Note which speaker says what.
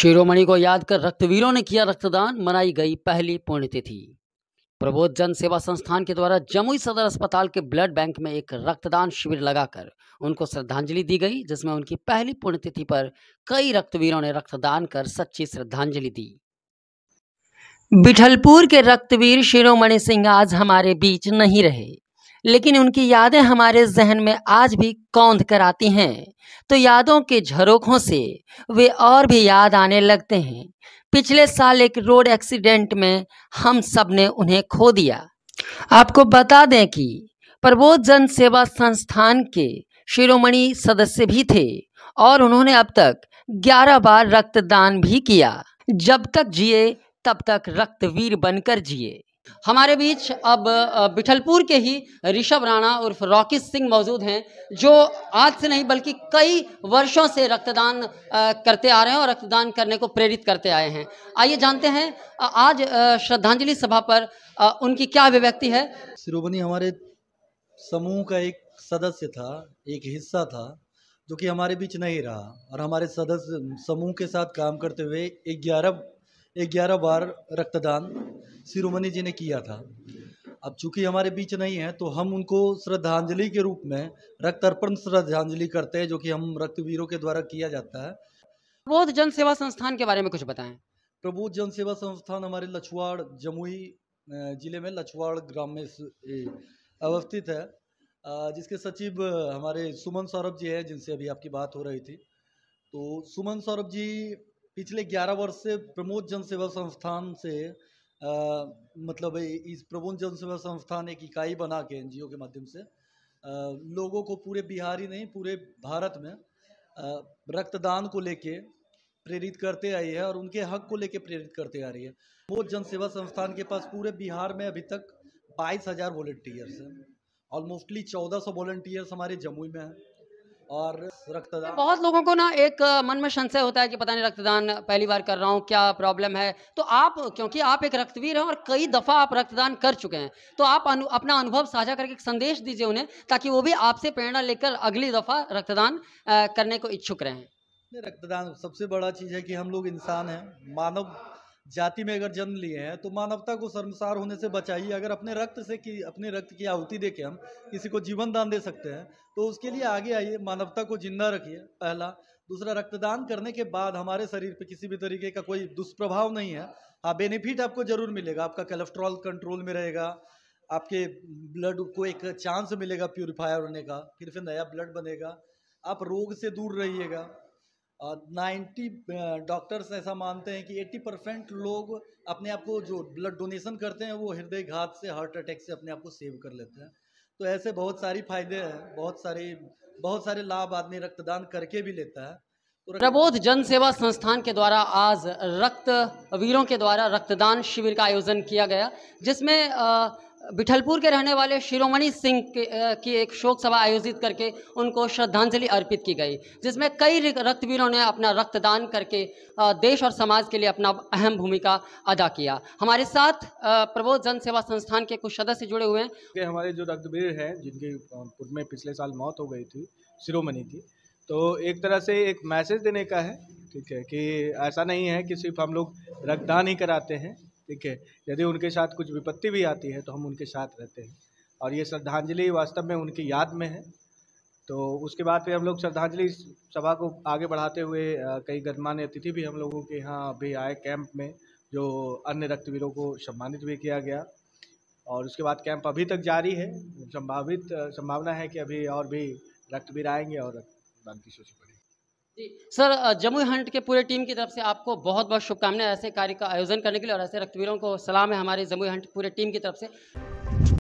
Speaker 1: शिरोमणि को याद कर रक्तवीरों ने किया रक्तदान मनाई गई पहली पुण्यतिथि प्रबोध जन सेवा संस्थान के द्वारा जमुई सदर अस्पताल के ब्लड बैंक में एक रक्तदान शिविर लगाकर उनको श्रद्धांजलि दी गई जिसमें उनकी पहली पुण्यतिथि पर कई रक्तवीरों ने रक्तदान कर सच्ची श्रद्धांजलि दी बिठलपुर के रक्तवीर शिरोमणि सिंह आज हमारे बीच नहीं रहे लेकिन उनकी यादें हमारे जहन में आज भी कौंध कर आती हैं तो यादों के झरोखों से वे और भी याद आने लगते हैं पिछले साल एक रोड एक्सीडेंट में हम सब ने उन्हें खो दिया आपको बता दें कि प्रबोध जन सेवा संस्थान के शिरोमणि सदस्य भी थे और उन्होंने अब तक 11 बार रक्तदान भी किया जब तक जिए तब तक रक्तवीर बनकर जिए हमारे बीच अब बिठलपुर के ही ऋषभ राणा उर्फ रॉकी सिंह मौजूद हैं जो आज से नहीं बल्कि कई वर्षों से रक्तदान करते आ रहे हैं और रक्तदान करने को प्रेरित करते आए हैं आइए जानते हैं आज श्रद्धांजलि सभा पर उनकी क्या अभिव्यक्ति है
Speaker 2: शिरोमणि हमारे समूह का एक सदस्य था एक हिस्सा था जो कि हमारे बीच नहीं रहा और हमारे सदस्य समूह के साथ काम करते हुए ग्यारह ग्यारह बार रक्तदान शिरोमणि जी ने किया था अब चूंकि हमारे बीच नहीं है तो हम उनको श्रद्धांजलि के रूप में रक्त अर्पण श्रद्धांजलि करते हैं जो कि हम रक्तवीरों के द्वारा किया जाता है
Speaker 1: प्रबोध जन सेवा संस्थान के बारे में कुछ बताएं
Speaker 2: प्रबोध जन सेवा संस्थान हमारे लछुआड़ जमुई जिले में लछुआड़ ग्राम में अवस्थित है जिसके सचिव हमारे सुमन सौरभ जी हैं जिनसे अभी आपकी बात हो रही थी तो सुमन सौरभ जी पिछले 11 वर्ष से प्रमोद जन सेवा संस्थान से मतलब इस प्रबुद्ध जनसेवा संस्थान एक इकाई बना के एन के माध्यम से लोगों को पूरे बिहार ही नहीं पूरे भारत में रक्तदान को लेके प्रेरित करते आई है और उनके हक को लेके प्रेरित करते आ रही है वो जनसेवा संस्थान के पास पूरे बिहार में अभी तक बाईस हज़ार वॉल्टियर्स हैं ऑलमोस्टली चौदह सौ हमारे जमुई में हैं और रक्तदान
Speaker 1: बहुत लोगों को ना एक मन में संशय होता है कि पता नहीं रक्तदान पहली बार कर रहा हूँ क्या प्रॉब्लम है तो आप क्योंकि आप एक रक्तवीर हैं और कई दफ़ा आप रक्तदान कर चुके हैं तो आप अनु, अपना अनुभव साझा करके एक संदेश दीजिए उन्हें ताकि वो भी आपसे प्रेरणा लेकर अगली दफ़ा रक्तदान करने को इच्छुक रहें
Speaker 2: रक्तदान सबसे बड़ा चीज़ है कि हम लोग इंसान हैं मानव जाति में अगर जन्म लिए हैं तो मानवता को शर्मसार होने से बचाइए अगर अपने रक्त से कि अपने रक्त की आहुति दे के हम किसी को जीवन दान दे सकते हैं तो उसके लिए आगे आइए मानवता को जिंदा रखिए पहला दूसरा रक्तदान करने के बाद हमारे शरीर पर किसी भी तरीके का कोई दुष्प्रभाव नहीं है हाँ बेनिफिट आपको जरूर मिलेगा आपका कोलेस्ट्रॉल कंट्रोल में रहेगा आपके ब्लड को एक चांस मिलेगा प्योरीफायर होने का फिर फिर नया ब्लड बनेगा आप रोग से दूर रहिएगा नाइन्टी डॉक्टर्स ऐसा मानते हैं कि एट्टी परसेंट लोग अपने आप को जो ब्लड डोनेशन करते हैं वो हृदय घात से हार्ट अटैक से अपने आप को सेव कर लेते हैं तो ऐसे बहुत सारी फायदे हैं बहुत सारी बहुत सारे लाभ आदमी रक्तदान करके भी लेता है तो प्रबोध
Speaker 1: जन सेवा संस्थान के द्वारा आज रक्त वीरों के द्वारा रक्तदान शिविर का आयोजन किया गया जिसमें आ, बिठलपुर के रहने वाले शिरोमणि सिंह की एक शोक सभा आयोजित करके उनको श्रद्धांजलि अर्पित की गई जिसमें कई रक्तवीरों ने अपना रक्तदान करके देश और समाज के लिए अपना अहम भूमिका अदा किया हमारे साथ प्रबोध जन सेवा संस्थान के कुछ सदस्य जुड़े हुए
Speaker 3: हैं हमारे जो रक्तवीर हैं जिनकी पुर में पिछले साल मौत हो गई थी शिरोमणि की तो एक तरह से एक मैसेज देने का है ठीक है कि ऐसा नहीं है कि सिर्फ हम लोग रक्तदान ही कराते हैं ठीक है यदि उनके साथ कुछ विपत्ति भी आती है तो हम उनके साथ रहते हैं और ये श्रद्धांजलि वास्तव में उनकी याद में है तो उसके बाद फिर हम लोग श्रद्धांजलि सभा को आगे बढ़ाते हुए कई गणमान्य अतिथि भी हम लोगों के यहाँ अभी आए कैंप में जो अन्य रक्तवीरों को सम्मानित भी किया गया और उसके बाद कैंप अभी तक जारी है संभावित संभावना है कि अभी और भी रक्तवीर आएंगे और
Speaker 1: रक्तदान की पड़ेगी
Speaker 3: सर जमुई
Speaker 1: हंट के पूरे टीम की तरफ से आपको बहुत बहुत शुभकामनाएं ऐसे कार्य का आयोजन करने के लिए और ऐसे रक्तवीरों को सलाम है हमारे जमुई हंट पूरे टीम की तरफ से